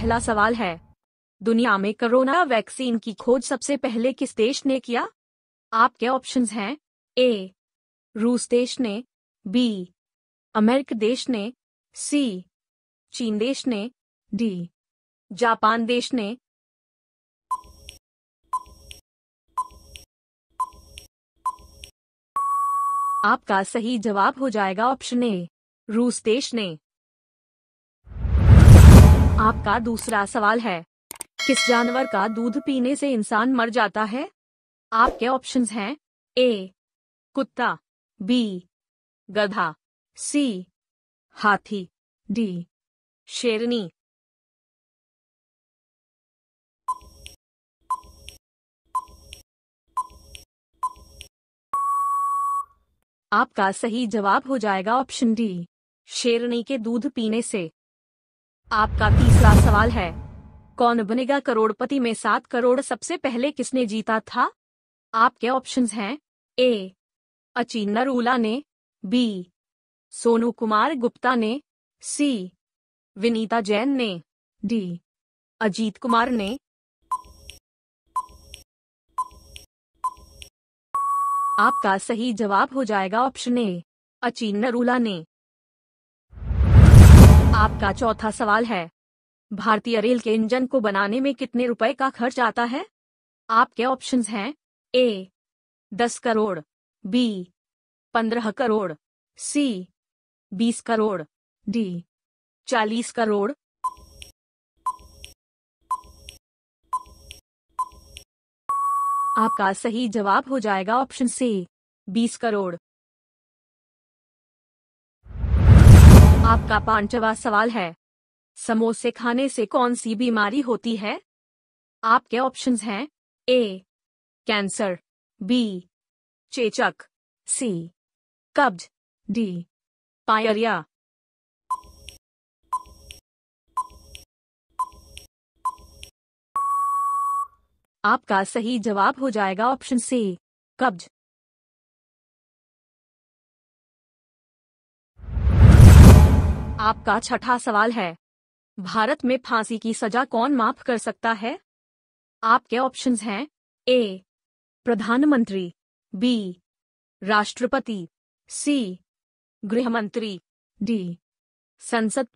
पहला सवाल है दुनिया में कोरोना वैक्सीन की खोज सबसे पहले किस देश ने किया आपके ऑप्शंस हैं ए रूस देश ने बी अमेरिका देश ने सी चीन देश ने डी जापान देश ने आपका सही जवाब हो जाएगा ऑप्शन ए रूस देश ने आपका दूसरा सवाल है किस जानवर का दूध पीने से इंसान मर जाता है आपके ऑप्शंस हैं ए कुत्ता बी गधा सी हाथी डी शेरनी आपका सही जवाब हो जाएगा ऑप्शन डी शेरनी के दूध पीने से आपका तीसरा सवाल है कौन बनेगा करोड़पति में सात करोड़ सबसे पहले किसने जीता था आपके ऑप्शंस हैं ए अची नरूला ने बी सोनू कुमार गुप्ता ने सी विनीता जैन ने डी अजीत कुमार ने आपका सही जवाब हो जाएगा ऑप्शन ए अची नरूला ने आपका चौथा सवाल है भारतीय रेल के इंजन को बनाने में कितने रुपए का खर्च आता है आपके ऑप्शंस हैं ए दस करोड़ बी पंद्रह करोड़ सी बीस करोड़ डी चालीस करोड़ आपका सही जवाब हो जाएगा ऑप्शन सी बीस करोड़ आपका पांचवा सवाल है समोसे खाने से कौन सी बीमारी होती है आपके ऑप्शंस हैं ए कैंसर बी चेचक सी कब्ज डी पायरिया आपका सही जवाब हो जाएगा ऑप्शन सी कब्ज आपका छठा सवाल है भारत में फांसी की सजा कौन माफ कर सकता है आपके ऑप्शंस हैं ए प्रधानमंत्री बी राष्ट्रपति सी गृहमंत्री डी संसद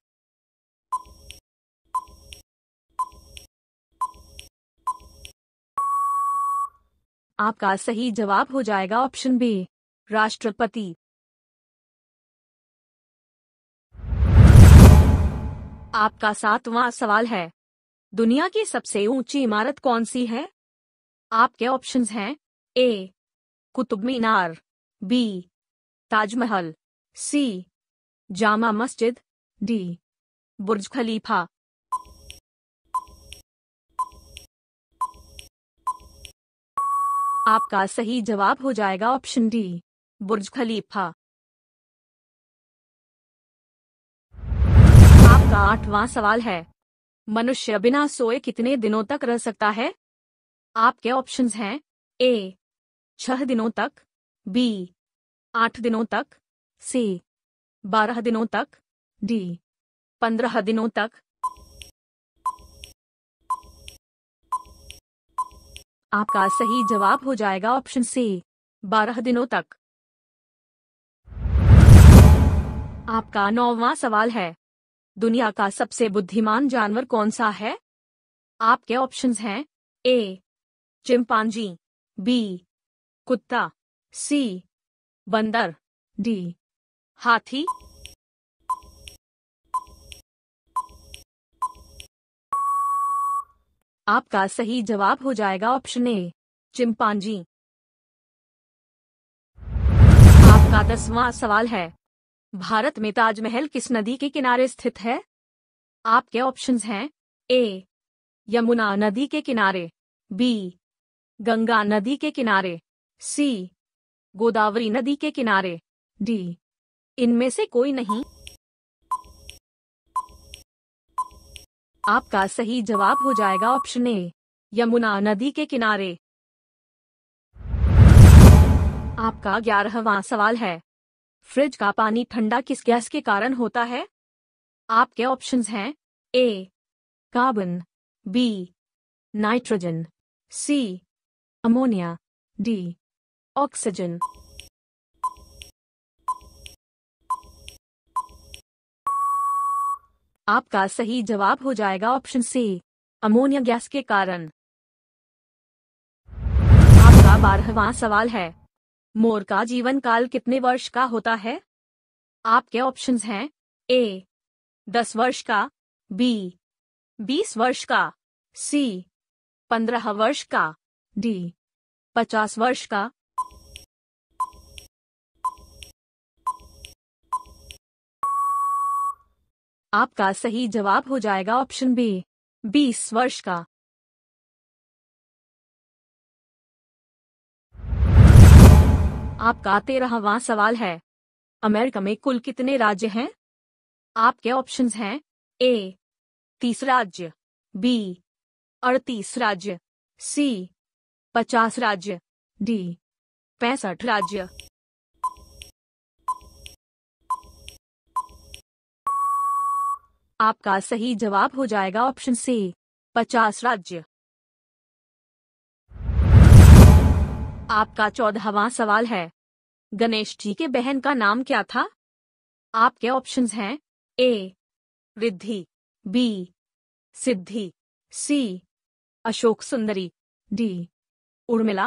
आपका सही जवाब हो जाएगा ऑप्शन बी राष्ट्रपति आपका सातवां सवाल है दुनिया की सबसे ऊंची इमारत कौन सी है आपके ऑप्शंस हैं A Qutub Minar B Taj Mahal C Jama Masjid D बुर्ज खलीफा आपका सही जवाब हो जाएगा ऑप्शन डी बुर्ज खलीफा का आठवां सवाल है मनुष्य बिना सोए कितने दिनों तक रह सकता है आपके ऑप्शंस हैं ए छह दिनों तक बी आठ दिनों तक सी बारह दिनों तक डी पंद्रह दिनों तक आपका सही जवाब हो जाएगा ऑप्शन सी बारह दिनों तक आपका नौवां सवाल है दुनिया का सबसे बुद्धिमान जानवर कौन सा है आपके ऑप्शंस हैं ए चिंपांजी बी कुत्ता सी बंदर डी हाथी आपका सही जवाब हो जाएगा ऑप्शन ए चिंपांजी आपका दसवां सवाल है भारत में ताजमहल किस नदी के किनारे स्थित है आपके ऑप्शंस हैं ए यमुना नदी के किनारे बी गंगा नदी के किनारे सी गोदावरी नदी के किनारे डी इनमें से कोई नहीं आपका सही जवाब हो जाएगा ऑप्शन ए यमुना नदी के किनारे आपका ग्यारहवा सवाल है फ्रिज का पानी ठंडा किस गैस के कारण होता है आपके ऑप्शंस हैं A carbon B nitrogen C ammonia D oxygen आपका सही जवाब हो जाएगा ऑप्शन सी अमोनिया गैस के कारण आपका बारहवा सवाल है मोर का जीवन काल कितने वर्ष का होता है आपके ऑप्शंस हैं ए दस वर्ष का बी बीस वर्ष का सी पंद्रह वर्ष का डी पचास वर्ष का आपका सही जवाब हो जाएगा ऑप्शन बी बीस वर्ष का आपका तेरहवा सवाल है अमेरिका में कुल कितने राज्य हैं आपके ऑप्शंस हैं ए तीस राज्य बी अड़तीस राज्य सी पचास राज्य डी पैंसठ राज्य आपका सही जवाब हो जाएगा ऑप्शन सी पचास राज्य आपका चौदहवा सवाल है गणेश जी के बहन का नाम क्या था आपके ऑप्शंस हैं A Riddhi B Siddhi C Ashok Sundari D Urmila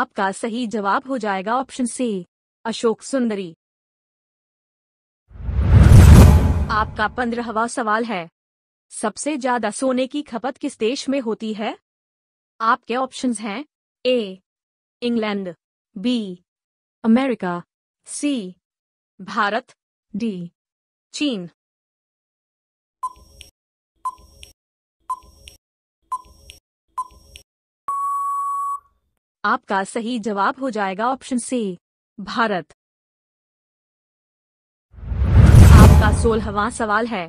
आपका सही जवाब हो जाएगा ऑप्शन सी अशोक सुंदरी आपका पंद्रहवा सवाल है सबसे ज्यादा सोने की खपत किस देश में होती है आपके ऑप्शंस हैं A England B America C Bharat D चीन आपका सही जवाब हो जाएगा ऑप्शन सी भारत आपका सोलहवा सवाल है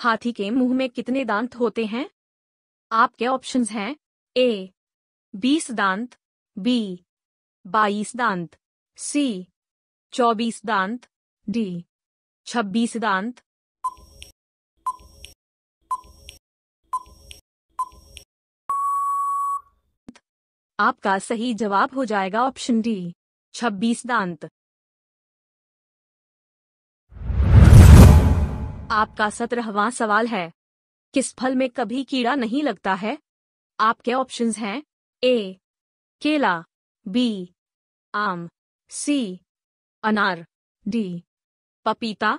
हाथी के मुंह में कितने दांत होते हैं आपके ऑप्शंस हैं ए बीस दांत बी बाईस दांत सी चौबीस दांत डी छब्बीस दांत आपका सही जवाब हो जाएगा ऑप्शन डी छब्बीस दांत आपका सत्रहवा सवाल है किस फल में कभी कीड़ा नहीं लगता है आपके ऑप्शंस हैं ए केला बी आम सी अनार डी पपीता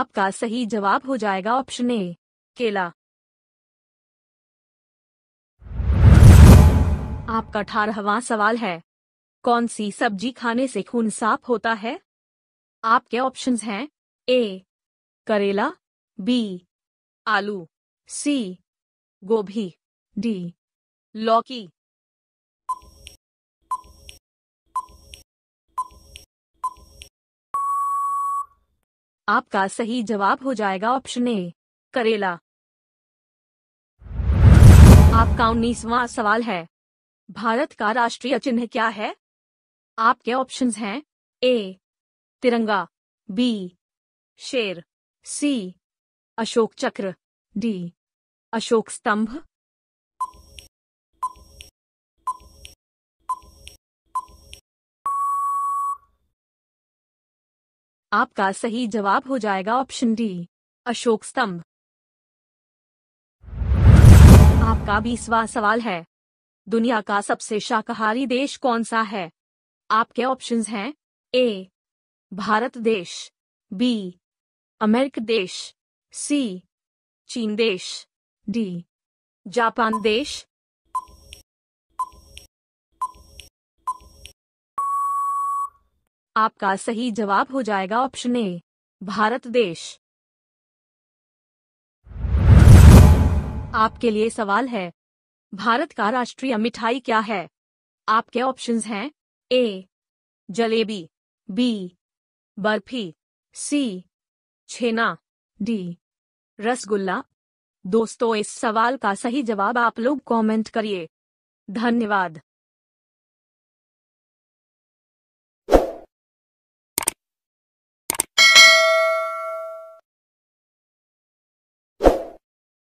आपका सही जवाब हो जाएगा ऑप्शन ए केला आपका अठारहवा सवाल है कौन सी सब्जी खाने से खून साफ होता है आपके ऑप्शंस हैं ए करेला बी आलू सी गोभी डी लौकी आपका सही जवाब हो जाएगा ऑप्शन ए करेला आपका उन्नीसवा सवाल है भारत का राष्ट्रीय चिन्ह क्या है आपके ऑप्शंस हैं ए तिरंगा बी शेर सी अशोक चक्र डी अशोक स्तंभ आपका सही जवाब हो जाएगा ऑप्शन डी अशोक स्तंभ आपका बीसवा सवाल है दुनिया का सबसे शाकाहारी देश कौन सा है आपके ऑप्शंस हैं ए भारत देश बी अमेरिका देश सी चीन देश डी जापान देश आपका सही जवाब हो जाएगा ऑप्शन ए भारत देश आपके लिए सवाल है भारत का राष्ट्रीय मिठाई क्या है आपके ऑप्शंस हैं A jalebi B barfi C chhena D rasgulla दोस्तों इस सवाल का सही जवाब आप लोग कमेंट करिए धन्यवाद